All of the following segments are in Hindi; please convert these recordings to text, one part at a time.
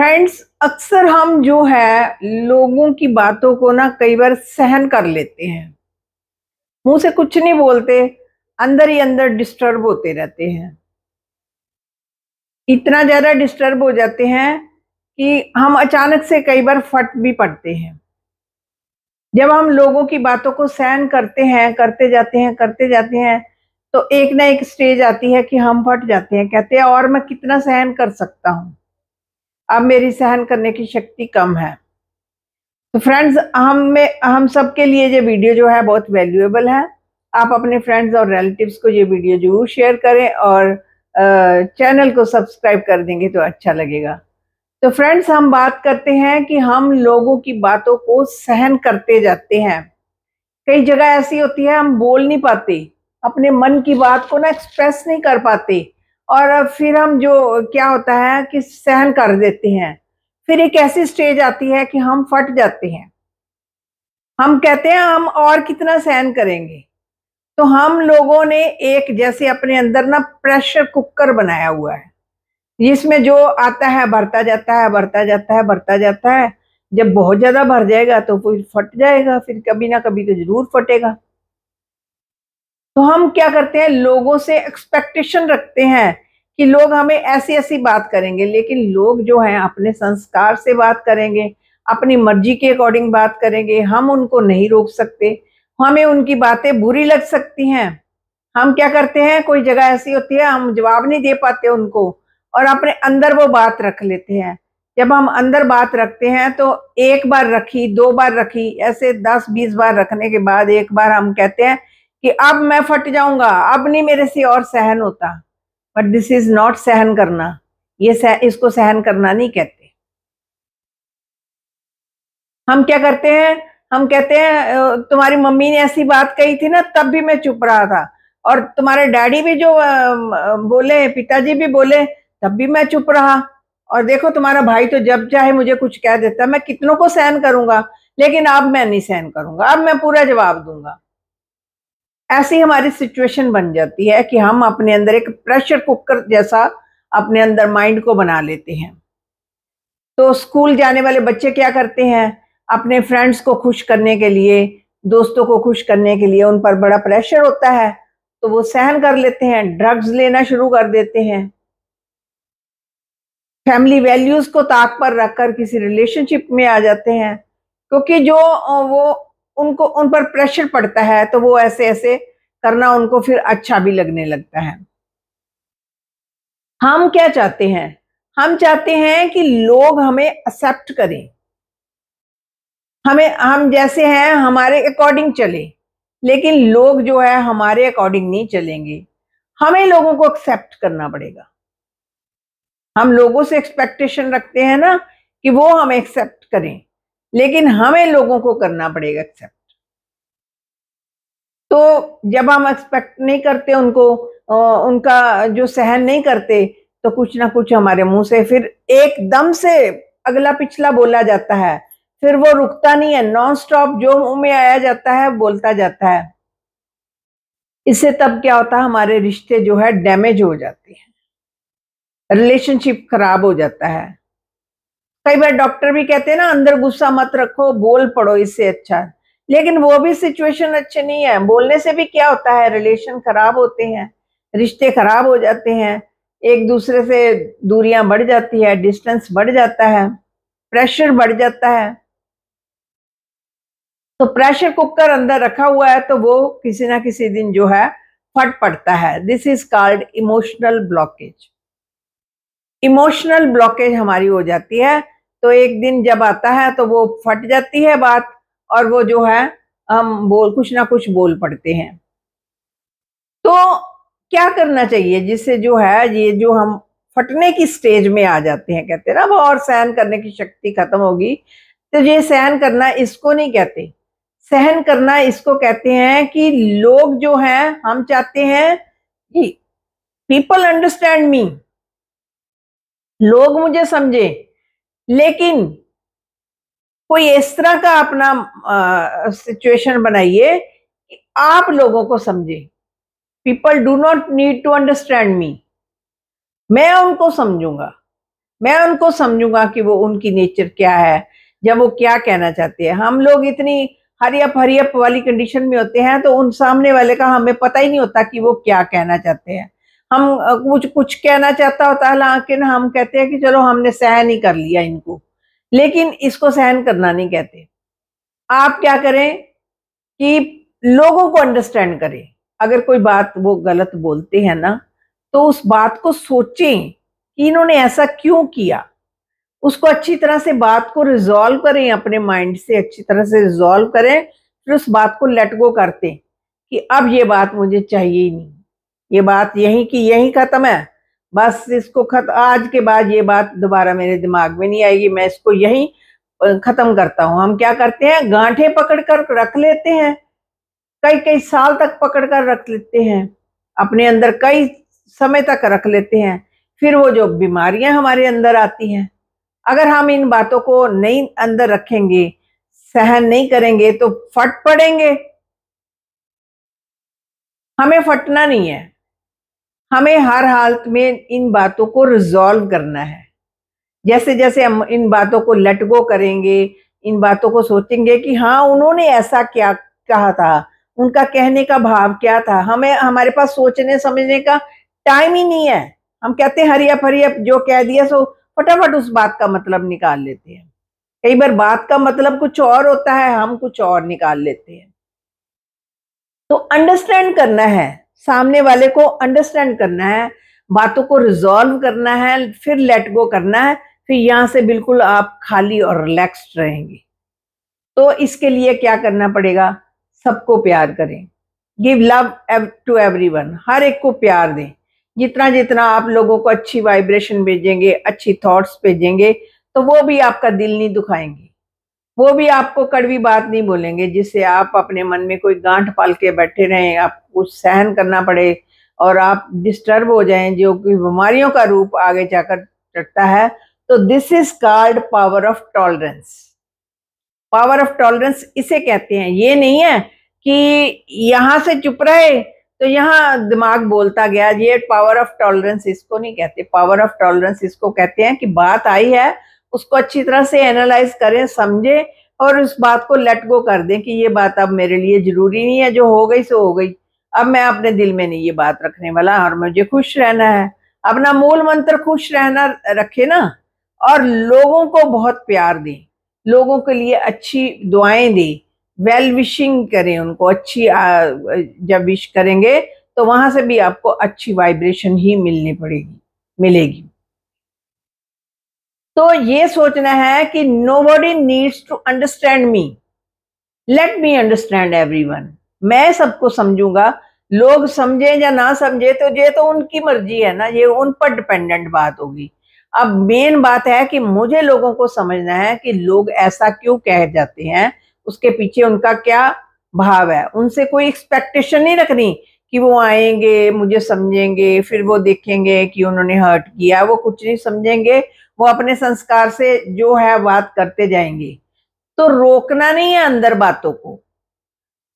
फ्रेंड्स अक्सर हम जो है लोगों की बातों को ना कई बार सहन कर लेते हैं मुंह से कुछ नहीं बोलते अंदर ही अंदर डिस्टर्ब होते रहते हैं इतना ज़्यादा डिस्टर्ब हो जाते हैं कि हम अचानक से कई बार फट भी पड़ते हैं जब हम लोगों की बातों को सहन करते हैं करते जाते हैं करते जाते हैं तो एक ना एक स्टेज आती है कि हम फट जाते हैं कहते हैं और मैं कितना सहन कर सकता हूं अब मेरी सहन करने की शक्ति कम है तो फ्रेंड्स हम में हम सब के लिए ये वीडियो जो है बहुत वैल्यूएबल है आप अपने फ्रेंड्स और रिलेटिव्स को ये वीडियो जरूर शेयर करें और चैनल को सब्सक्राइब कर देंगे तो अच्छा लगेगा तो फ्रेंड्स हम बात करते हैं कि हम लोगों की बातों को सहन करते जाते हैं कई जगह ऐसी होती है हम बोल नहीं पाते अपने मन की बात को ना एक्सप्रेस नहीं कर पाते और फिर हम जो क्या होता है कि सहन कर देते हैं फिर एक ऐसी स्टेज आती है कि हम फट जाते हैं हम कहते हैं हम और कितना सहन करेंगे तो हम लोगों ने एक जैसे अपने अंदर ना प्रेशर कुकर बनाया हुआ है जिसमें जो आता है भरता जाता है भरता जाता है भरता जाता है जब बहुत ज़्यादा भर जाएगा तो फिर फट जाएगा फिर कभी ना कभी तो ज़रूर फटेगा तो हम क्या करते हैं लोगों से एक्सपेक्टेशन रखते हैं कि लोग हमें ऐसी ऐसी बात करेंगे लेकिन लोग जो हैं अपने संस्कार से बात करेंगे अपनी मर्जी के अकॉर्डिंग बात करेंगे हम उनको नहीं रोक सकते हमें उनकी बातें बुरी लग सकती हैं हम क्या करते हैं कोई जगह ऐसी होती है हम जवाब नहीं दे पाते उनको और अपने अंदर वो बात रख लेते हैं जब हम अंदर बात रखते हैं तो एक बार रखी दो बार रखी ऐसे दस बीस बार रखने के बाद एक बार हम कहते हैं कि अब मैं फट जाऊंगा अब नहीं मेरे से और सहन होता बट दिस इज नॉट सहन करना ये सह, इसको सहन करना नहीं कहते हम क्या करते हैं हम कहते हैं तुम्हारी मम्मी ने ऐसी बात कही थी ना तब भी मैं चुप रहा था और तुम्हारे डैडी भी जो बोले पिताजी भी बोले तब भी मैं चुप रहा और देखो तुम्हारा भाई तो जब चाहे मुझे कुछ कह देता मैं कितनों को सहन करूंगा लेकिन अब मैं नहीं सहन करूंगा अब मैं पूरा जवाब दूंगा ऐसी हमारी सिचुएशन बन जाती है कि हम अपने अंदर एक प्रेशर कुकर जैसा अपने अंदर माइंड को बना लेते हैं तो स्कूल जाने वाले बच्चे क्या करते हैं अपने फ्रेंड्स को खुश करने के लिए दोस्तों को खुश करने के लिए उन पर बड़ा प्रेशर होता है तो वो सहन कर लेते हैं ड्रग्स लेना शुरू कर देते हैं फैमिली वैल्यूज को ताक पर रखकर किसी रिलेशनशिप में आ जाते हैं क्योंकि जो वो उनको उन पर प्रेशर पड़ता है तो वो ऐसे ऐसे करना उनको फिर अच्छा भी लगने लगता है हम क्या चाहते हैं हम चाहते हैं कि लोग हमें एक्सेप्ट करें हमें हम जैसे हैं हमारे अकॉर्डिंग चले लेकिन लोग जो है हमारे अकॉर्डिंग नहीं चलेंगे हमें लोगों को एक्सेप्ट करना पड़ेगा हम लोगों से एक्सपेक्टेशन रखते हैं ना कि वो हमें एक्सेप्ट करें लेकिन हमें लोगों को करना पड़ेगा एक्सेप्ट तो जब हम एक्सपेक्ट नहीं करते उनको उनका जो सहन नहीं करते तो कुछ ना कुछ हमारे मुंह से फिर एकदम से अगला पिछला बोला जाता है फिर वो रुकता नहीं है नॉन स्टॉप जो मुंह में आया जाता है बोलता जाता है इससे तब क्या होता है हमारे रिश्ते जो है डैमेज हो जाते हैं रिलेशनशिप खराब हो जाता है कई बार डॉक्टर भी कहते हैं ना अंदर गुस्सा मत रखो बोल पड़ो इससे अच्छा है लेकिन वो भी सिचुएशन अच्छी नहीं है बोलने से भी क्या होता है रिलेशन खराब होते हैं रिश्ते खराब हो जाते हैं एक दूसरे से दूरियां बढ़ जाती है डिस्टेंस बढ़ जाता है प्रेशर बढ़ जाता है तो प्रेशर कुकर अंदर रखा हुआ है तो वो किसी ना किसी दिन जो है फट पड़ता है this is called emotional blockage emotional blockage हमारी हो जाती है तो एक दिन जब आता है तो वो फट जाती है बात और वो जो है हम बोल कुछ ना कुछ बोल पड़ते हैं तो क्या करना चाहिए जिससे जो है ये जो हम फटने की स्टेज में आ जाते हैं कहते हैं ना और सहन करने की शक्ति खत्म होगी तो ये सहन करना इसको नहीं कहते सहन करना इसको कहते हैं कि लोग जो हैं हम चाहते हैं कि पीपल अंडरस्टैंड मी लोग मुझे समझे लेकिन कोई इस तरह का अपना सिचुएशन बनाइए कि आप लोगों को समझे people do not need to understand me मैं उनको समझूंगा मैं उनको समझूंगा कि वो उनकी नेचर क्या है जब वो क्या कहना चाहते हैं हम लोग इतनी हरियप हरियप वाली कंडीशन में होते हैं तो उन सामने वाले का हमें पता ही नहीं होता कि वो क्या कहना चाहते हैं हम कुछ कुछ कहना चाहता होता है लेकिन हम कहते हैं कि चलो हमने सहन ही कर लिया इनको लेकिन इसको सहन करना नहीं कहते आप क्या करें कि लोगों को अंडरस्टैंड करें अगर कोई बात वो गलत बोलते हैं ना तो उस बात को सोचें कि इन्होंने ऐसा क्यों किया उसको अच्छी तरह से बात को रिजॉल्व करें अपने माइंड से अच्छी तरह से रिजॉल्व करें फिर उस बात को लेट गो करते कि अब ये बात मुझे चाहिए ही नहीं ये बात यही की यही ख़त्म है बस इसको खत आज के बाद ये बात दोबारा मेरे दिमाग में नहीं आएगी मैं इसको यही ख़त्म करता हूं हम क्या करते हैं गांठे पकड़ कर रख लेते हैं कई कई साल तक पकड़ कर रख लेते हैं अपने अंदर कई समय तक रख लेते हैं फिर वो जो बीमारियां हमारे अंदर आती हैं अगर हम इन बातों को नहीं अंदर रखेंगे सहन नहीं करेंगे तो फट पड़ेंगे हमें फटना नहीं है हमें हर हालत में इन बातों को रिजॉल्व करना है जैसे जैसे हम इन बातों को लेट गो करेंगे इन बातों को सोचेंगे कि हाँ उन्होंने ऐसा क्या कहा था उनका कहने का भाव क्या था हमें हमारे पास सोचने समझने का टाइम ही नहीं है हम कहते हैं हरियप हरियप जो कह दिया सो फटाफट उस बात का मतलब निकाल लेते हैं कई बार बात का मतलब कुछ और होता है हम कुछ और निकाल लेते हैं तो अंडरस्टैंड करना है सामने वाले को अंडरस्टैंड करना है बातों को रिजॉल्व करना है फिर लेट गो करना है फिर यहाँ से बिल्कुल आप खाली और रिलैक्स्ड रहेंगे तो इसके लिए क्या करना पड़ेगा सबको प्यार करें गिव लव टू वन हर एक को प्यार दें जितना जितना आप लोगों को अच्छी वाइब्रेशन भेजेंगे अच्छी थॉट्स भेजेंगे तो वो भी आपका दिल नहीं दुखाएंगे वो भी आपको कड़वी बात नहीं बोलेंगे जिससे आप अपने मन में कोई गांठ पाल के बैठे रहें आप कुछ सहन करना पड़े और आप डिस्टर्ब हो जाएं जो कि बीमारियों का रूप आगे जाकर चढ़ता है तो this is called power of tolerance power of tolerance इसे कहते हैं ये नहीं है कि यहाँ से चुप रहे तो यहाँ दिमाग बोलता गया ये पावर ऑफ टॉलरेंस इसको नहीं कहते पावर ऑफ टॉलरेंस इसको कहते हैं कि बात आई है उसको अच्छी तरह से एनालाइज करें समझें और उस बात को लेट गो कर दें कि ये बात अब मेरे लिए ज़रूरी नहीं है जो हो गई सो हो गई अब मैं अपने दिल में नहीं ये बात रखने वाला और मुझे खुश रहना है अपना मूल मंत्र खुश रहना रखे ना और लोगों को बहुत प्यार दें लोगों के लिए अच्छी दुआएं दें वेल विशिंग करें उनको अच्छी जब विश करेंगे तो वहां से भी आपको अच्छी वाइब्रेशन ही मिलनी पड़ेगी मिलेगी तो ये सोचना है कि nobody needs to understand me let me understand everyone मैं सबको समझूंगा लोग समझे या ना समझे तो ये तो उनकी मर्जी है ना ये उन पर डिपेंडेंट बात होगी अब मेन बात है कि मुझे लोगों को समझना है कि लोग ऐसा क्यों कह जाते हैं उसके पीछे उनका क्या भाव है उनसे कोई एक्सपेक्टेशन नहीं रखनी कि वो आएंगे मुझे समझेंगे फिर वो देखेंगे कि उन्होंने हर्ट किया वो कुछ नहीं समझेंगे वो अपने संस्कार से जो है बात करते जाएंगे तो रोकना नहीं है अंदर बातों को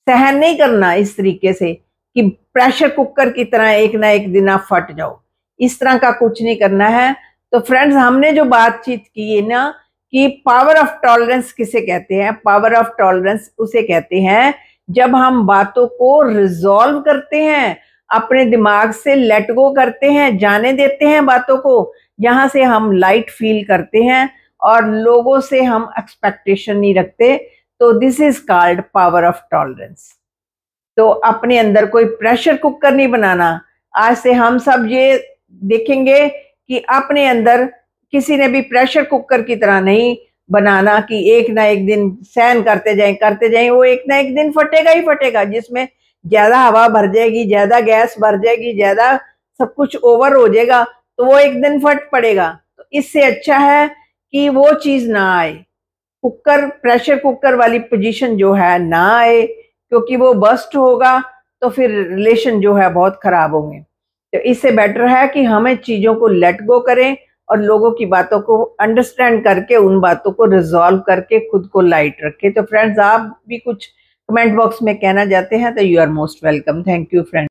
सहन नहीं करना इस तरीके से कि प्रेशर कुकर की तरह एक ना एक दिन आप फट जाओ इस तरह का कुछ नहीं करना है तो फ्रेंड्स हमने जो बातचीत की है ना कि पावर ऑफ टॉलरेंस किसे कहते हैं पावर ऑफ टॉलरेंस उसे कहते हैं जब हम बातों को रिजॉल्व करते हैं अपने दिमाग से लेट गो करते हैं जाने देते हैं बातों को यहाँ से हम लाइट फील करते हैं और लोगों से हम एक्सपेक्टेशन नहीं रखते तो this is called power of tolerance तो अपने अंदर कोई प्रेशर कुकर नहीं बनाना आज से हम सब ये देखेंगे कि अपने अंदर किसी ने भी प्रेशर कुकर की तरह नहीं बनाना कि एक ना एक दिन सहन करते जाए करते जाए वो एक ना एक दिन फटेगा ही फटेगा जिसमें ज्यादा हवा भर जाएगी ज्यादा गैस भर जाएगी ज्यादा सब कुछ ओवर हो जाएगा तो वो एक दिन फट पड़ेगा तो इससे अच्छा है कि वो चीज़ ना आए कुकर प्रेशर कुकर वाली पोजीशन जो है ना आए क्योंकि वो बस्ट होगा तो फिर रिलेशन जो है बहुत ख़राब होंगे तो इससे बेटर है कि हमें चीज़ों को लेट गो करें और लोगों की बातों को अंडरस्टैंड करके उन बातों को रिजॉल्व करके खुद को लाइट रखें तो फ्रेंड्स आप भी कुछ कमेंट बॉक्स में कहना चाहते हैं तो you are most welcome thank you friend